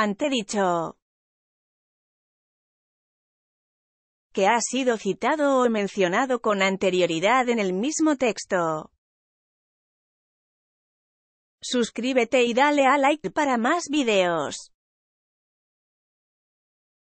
Ante dicho que ha sido citado o mencionado con anterioridad en el mismo texto. Suscríbete y dale a like para más videos.